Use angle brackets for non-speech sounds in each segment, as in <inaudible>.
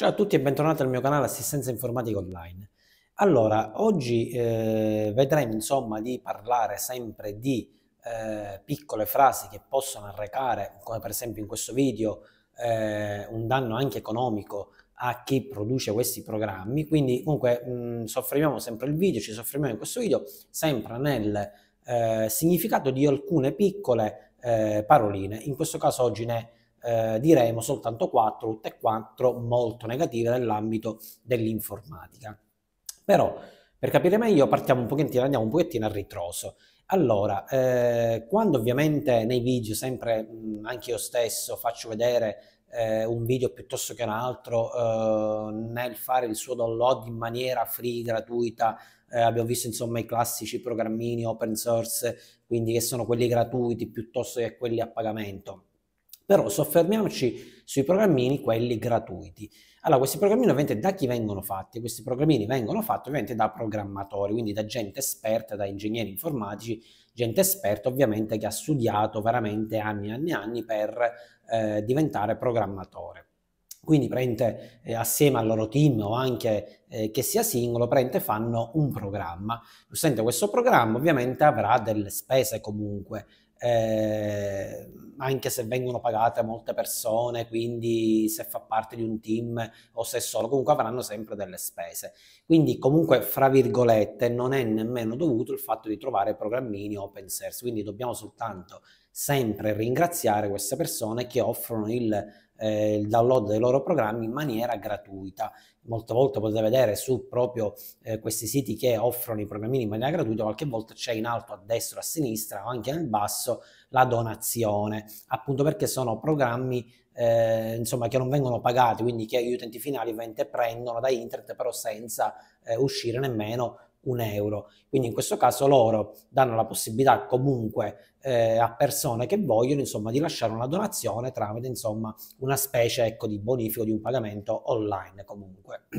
Ciao a tutti e bentornati al mio canale Assistenza Informatica Online. Allora, oggi eh, vedremo insomma di parlare sempre di eh, piccole frasi che possono arrecare, come per esempio in questo video, eh, un danno anche economico a chi produce questi programmi. Quindi comunque mh, mm, soffermiamo sempre il video, ci soffriamo in questo video, sempre nel eh, significato di alcune piccole eh, paroline. In questo caso oggi ne eh, diremo soltanto 4, tutte e 4 molto negative nell'ambito dell'informatica. Però per capire meglio partiamo un pochettino, andiamo un pochettino a ritroso. Allora, eh, quando ovviamente nei video, sempre mh, mm, anche io stesso, faccio vedere eh, un video piuttosto che un altro, eh, nel fare il suo download in maniera free, gratuita, eh, abbiamo visto insomma i classici programmini open source, quindi che sono quelli gratuiti piuttosto che quelli a pagamento però soffermiamoci sui programmini, quelli gratuiti. Allora, questi programmini ovviamente da chi vengono fatti? Questi programmini vengono fatti ovviamente da programmatori, quindi da gente esperta, da ingegneri informatici, gente esperta ovviamente che ha studiato veramente anni e anni e anni per eh, diventare programmatore. Quindi prende eh, assieme al loro team o anche eh, che sia singolo, prende fanno un programma. Giustamente questo programma ovviamente avrà delle spese comunque, eh, anche se vengono pagate molte persone, quindi se fa parte di un team o se solo, comunque avranno sempre delle spese. Quindi comunque, fra virgolette, non è nemmeno dovuto il fatto di trovare programmini open source, quindi dobbiamo soltanto sempre ringraziare queste persone che offrono il eh, il download dei loro programmi in maniera gratuita. Molte volte potete vedere su proprio eh, questi siti che offrono i programmini in maniera gratuita, qualche volta c'è in alto, a destra, a sinistra o anche nel basso la donazione, appunto perché sono programmi eh, insomma, che non vengono pagati, quindi che gli utenti finali prendono da internet però senza eh, uscire nemmeno un euro. Quindi in questo caso loro danno la possibilità comunque eh, a persone che vogliono insomma di lasciare una donazione tramite insomma una specie ecco, di bonifico di un pagamento online comunque. <clears throat>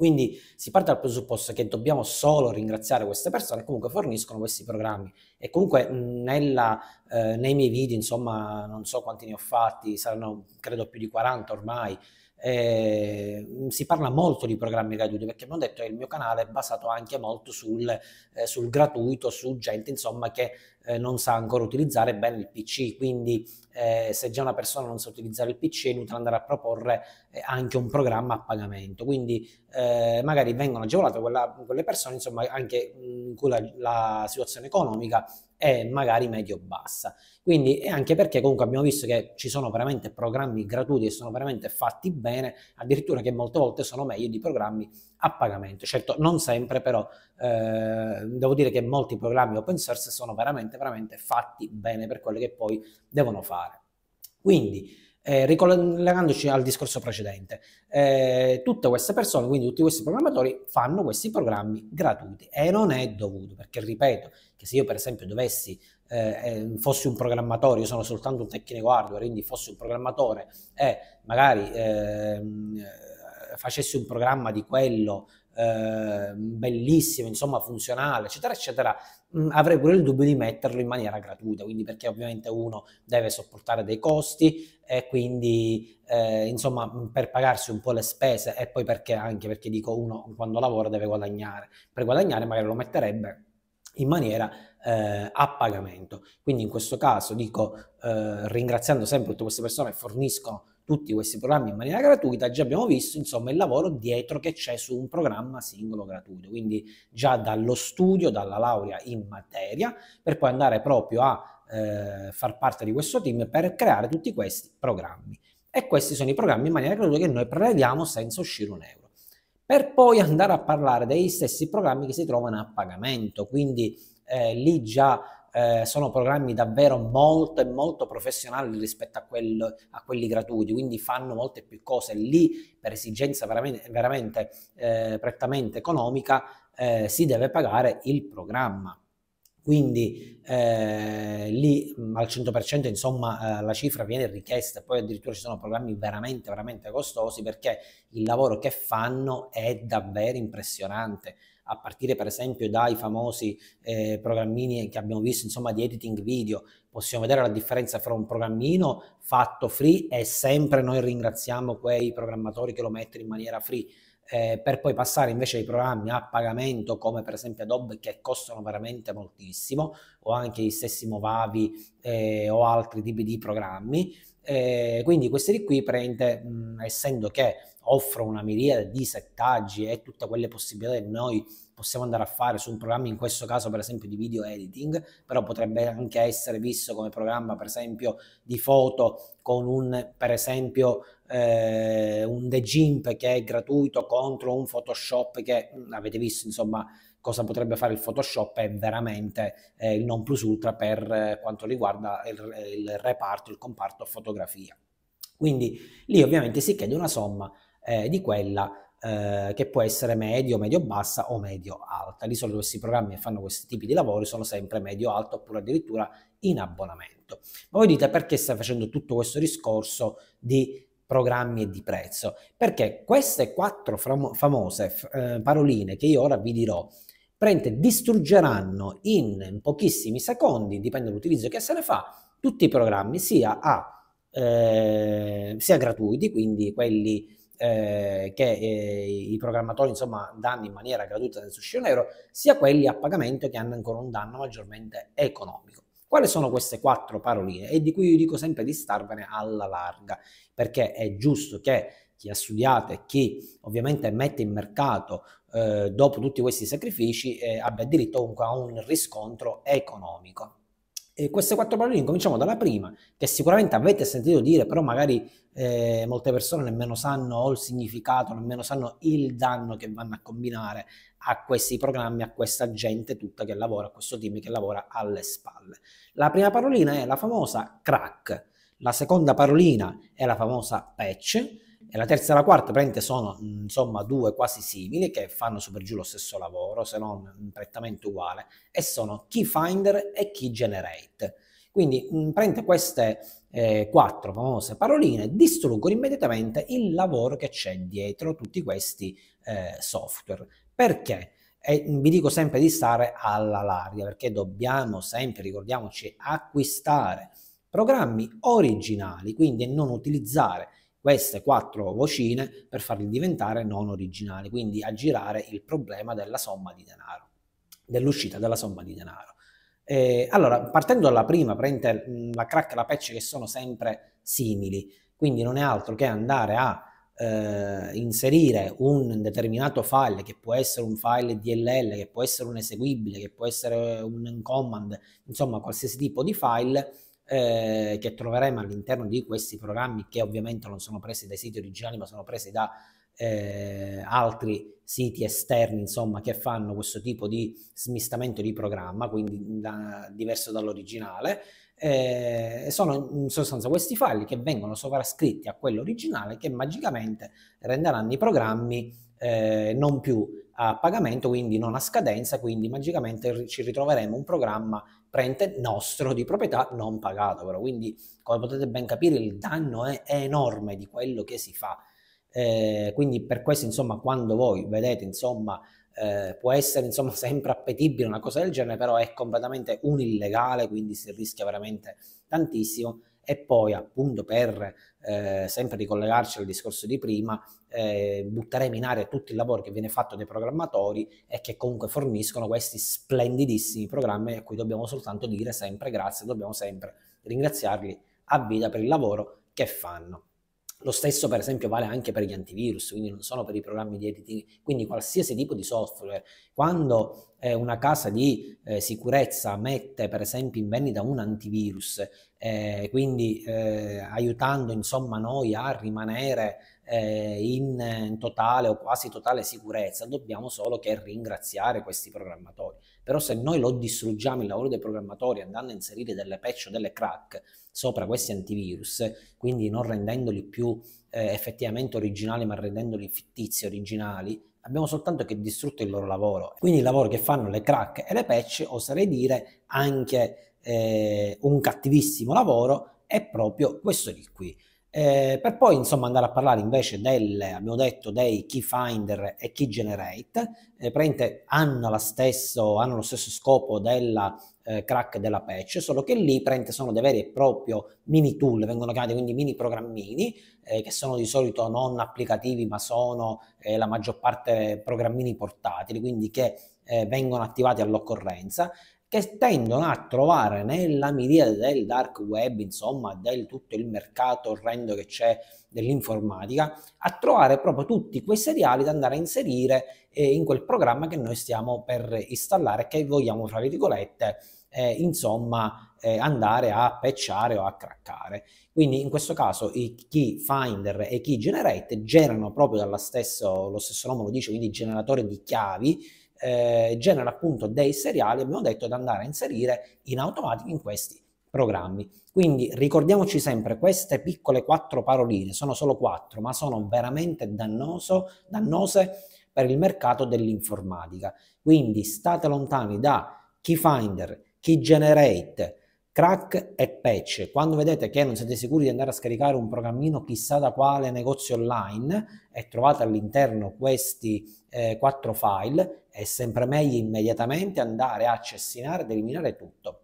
Quindi si parte dal presupposto che dobbiamo solo ringraziare queste persone che comunque forniscono questi programmi. E comunque nella, eh, nei miei video, insomma, non so quanti ne ho fatti, saranno credo più di 40 ormai, eh, si parla molto di programmi gratuiti perché abbiamo detto che il mio canale è basato anche molto sul, eh, sul gratuito, su gente insomma che eh, non sa ancora utilizzare bene il PC, quindi eh, se già una persona non sa utilizzare il PC è inutile andare a proporre eh, anche un programma a pagamento, quindi eh, magari vengono agevolate quella, quelle persone insomma anche mm, in cui la, la situazione economica è magari medio-bassa. Quindi, è anche perché comunque abbiamo visto che ci sono veramente programmi gratuiti e sono veramente fatti bene, addirittura che molte volte sono meglio di programmi a pagamento. Certo, non sempre, però eh, devo dire che molti programmi open source sono veramente, veramente fatti bene per quello che poi devono fare. Quindi, eh, ricollegandoci al discorso precedente, eh, tutte queste persone, quindi tutti questi programmatori, fanno questi programmi gratuiti e non è dovuto, perché ripeto che se io per esempio dovessi, eh, eh fossi un programmatore, io sono soltanto un tecnico hardware, quindi fossi un programmatore e magari ehm, eh, facessi un programma di quello eh, bellissimo, insomma funzionale, eccetera, eccetera, mh, mm, avrei pure il dubbio di metterlo in maniera gratuita, quindi perché ovviamente uno deve sopportare dei costi e quindi eh, insomma mm, per pagarsi un po' le spese e poi perché anche perché dico uno quando lavora deve guadagnare, per guadagnare magari lo metterebbe in maniera eh, a pagamento. Quindi in questo caso dico eh, ringraziando sempre tutte queste persone che forniscono tutti questi programmi in maniera gratuita, già abbiamo visto insomma il lavoro dietro che c'è su un programma singolo gratuito, quindi già dallo studio, dalla laurea in materia, per poi andare proprio a eh, far parte di questo team per creare tutti questi programmi. E questi sono i programmi in maniera gratuita che noi prevediamo senza uscire un euro. Per poi andare a parlare degli stessi programmi che si trovano a pagamento, quindi eh, lì già eh, sono programmi davvero molto e molto professionali rispetto a, quel, a, quelli gratuiti, quindi fanno molte più cose. Lì, per esigenza veramente, veramente eh, prettamente economica, eh, si deve pagare il programma. Quindi eh, lì al 100% insomma eh, la cifra viene richiesta, poi addirittura ci sono programmi veramente veramente costosi perché il lavoro che fanno è davvero impressionante a partire per esempio dai famosi eh, programmini che abbiamo visto insomma di editing video, possiamo vedere la differenza fra un programmino fatto free e sempre noi ringraziamo quei programmatori che lo mettono in maniera free. Eh, per poi passare invece ai programmi a pagamento come per esempio Adobe che costano veramente moltissimo o anche gli stessi Movavi eh, o altri tipi di programmi eh, quindi questi di qui prende mh, essendo che offra una miriade di settaggi e tutte quelle possibilità che noi possiamo andare a fare su un programma, in questo caso per esempio di video editing, però potrebbe anche essere visto come programma per esempio di foto con un per esempio eh, un degimp che è gratuito contro un Photoshop che mh, mm, avete visto insomma cosa potrebbe fare il Photoshop è veramente eh, il non plus ultra per eh, quanto riguarda il, il reparto, il comparto fotografia. Quindi lì ovviamente si chiede una somma eh, di quella eh, che può essere medio, medio bassa o medio alta. Di solito questi programmi che fanno questi tipi di lavori sono sempre medio alto oppure addirittura in abbonamento. Ma voi dite perché stai facendo tutto questo discorso di programmi e di prezzo? Perché queste quattro fam- famose eh, paroline che io ora vi dirò distruggeranno in pochissimi secondi, dipende dall'utilizzo che se ne fa, tutti i programmi sia, a, eh, sia gratuiti, quindi quelli eh, che eh, i programmatori insomma danno in maniera gratuita nel sushi nero, sia quelli a pagamento che hanno ancora un danno maggiormente economico. Quali sono queste quattro paroline? E di cui io dico sempre di starvene alla larga, perché è giusto che chi ha studiato e chi ovviamente mette in mercato eh, dopo tutti questi sacrifici eh, abbia diritto comunque a un riscontro economico eh, queste quattro paroline cominciamo dalla prima, che sicuramente avete sentito dire, però magari eh, molte persone nemmeno sanno il significato, nemmeno sanno il danno che vanno a combinare a questi programmi, a questa gente tutta che lavora, a questo team che lavora alle spalle. La prima parolina è la famosa crack, la seconda parolina è la famosa patch, e la terza e la quarta praticamente sono insomma due quasi simili che fanno super giù lo stesso lavoro, se non prettamente uguale, e sono Key Finder e Key Generate. Quindi prende queste eh, quattro famose paroline, distruggono immediatamente il lavoro che c'è dietro tutti questi eh, software. Perché? E vi dico sempre di stare alla larga perché dobbiamo sempre, ricordiamoci, acquistare programmi originali, quindi non utilizzare queste quattro vocine per farli diventare non originali, quindi aggirare il problema della somma di denaro, dell'uscita della somma di denaro. Eh, allora, partendo dalla prima, prende la crack e la patch che sono sempre simili, quindi non è altro che andare a eh, inserire un determinato file che può essere un file DLL, che può essere un eseguibile, che può essere un command, insomma qualsiasi tipo di file eh, che troveremo all'interno di questi programmi che ovviamente non sono presi dai siti originali ma sono presi da eh, altri siti esterni insomma che fanno questo tipo di smistamento di programma quindi da, diverso dall'originale eh, sono in sostanza questi file che vengono sovrascritti a quello originale che magicamente renderanno i programmi eh, non più a pagamento, quindi non a scadenza, quindi magicamente ci ritroveremo un programma prente nostro di proprietà non pagato però. Quindi come potete ben capire il danno è, enorme di quello che si fa. Eh, quindi per questo insomma quando voi vedete insomma eh, può essere insomma <laughs> sempre appetibile una cosa del genere però è completamente un illegale quindi si rischia veramente tantissimo e poi appunto per eh, sempre ricollegarci al discorso di prima, eh, butteremo in aria tutto il lavoro che viene fatto dai programmatori e che comunque forniscono questi splendidissimi programmi a cui dobbiamo soltanto dire sempre grazie, dobbiamo sempre ringraziarli a vita per il lavoro che fanno. Lo stesso per esempio vale anche per gli antivirus, quindi non solo per i programmi di editing, quindi qualsiasi tipo di software. Quando eh, una casa di eh, sicurezza mette per esempio in vendita un antivirus, eh, quindi eh, aiutando insomma noi a rimanere eh, in, in totale o quasi totale sicurezza, dobbiamo solo che ringraziare questi programmatori. Però se noi lo distruggiamo il lavoro dei programmatori andando a inserire delle patch o delle crack, sopra questi antivirus, quindi non rendendoli più eh, effettivamente originali ma rendendoli fittizi, originali, abbiamo soltanto che distrutto il loro lavoro. Quindi il lavoro che fanno le crack e le patch, oserei dire anche eh, un cattivissimo lavoro, è proprio questo di qui. Eh, per poi insomma andare a parlare invece del, abbiamo detto, dei key finder e key generate, eh, hanno, stesso, hanno, lo stesso scopo della eh, crack della patch, solo che lì praticamente sono dei veri e propri mini tool, vengono chiamati quindi mini programmini, eh, che sono di solito non applicativi, ma sono eh, la maggior parte programmini portatili, quindi che eh, vengono attivati all'occorrenza che tendono a trovare nella miriade del dark web, insomma, del tutto il mercato orrendo che c'è dell'informatica, a trovare proprio tutti quei seriali da andare a inserire eh, in quel programma che noi stiamo per installare, che vogliamo, fra virgolette, eh, insomma, eh, andare a pecciare o a craccare. Quindi in questo caso i key finder e key generate generano proprio dallo stesso, lo stesso nome lo dice, quindi generatore di chiavi, eh, genera appunto dei seriali, abbiamo detto, da andare a inserire in automatico in questi programmi. Quindi ricordiamoci sempre queste piccole quattro paroline, sono solo quattro, ma sono veramente dannoso, dannose per il mercato dell'informatica. Quindi state lontani da Keyfinder, Keygenerate, crack e patch. Quando vedete che non siete sicuri di andare a scaricare un programmino chissà da quale negozio online e trovate all'interno questi eh, quattro file, è sempre meglio immediatamente andare a cessinare ed eliminare tutto.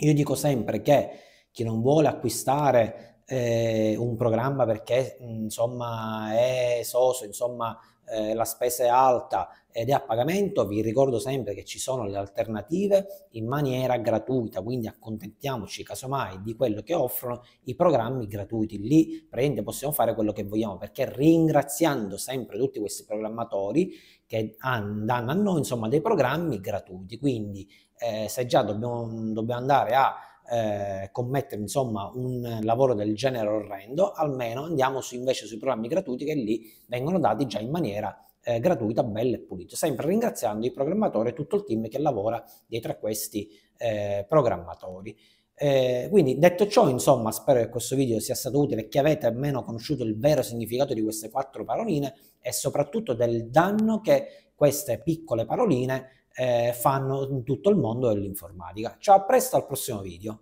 Io dico sempre che chi non vuole acquistare eh, un programma perché insomma è soso, insomma eh, la spesa è alta ed è a pagamento, vi ricordo sempre che ci sono le alternative in maniera gratuita, quindi accontentiamoci casomai di quello che offrono i programmi gratuiti. Lì praticamente possiamo fare quello che vogliamo, perché ringraziando sempre tutti questi programmatori che danno a noi insomma dei programmi gratuiti. Quindi eh, se già dobbiamo, dobbiamo andare a eh, commettere insomma un lavoro del genere orrendo, almeno andiamo su, invece sui programmi gratuiti che lì vengono dati già in maniera eh, gratuita, bella e pulita. Sempre ringraziando i programmatori e tutto il team che lavora dietro a questi eh, programmatori. Eh, quindi detto ciò, insomma, spero che questo video sia stato utile e che avete almeno conosciuto il vero significato di queste quattro paroline e soprattutto del danno che queste piccole paroline eh, fanno in tutto il mondo dell'informatica. Ciao, a presto al prossimo video.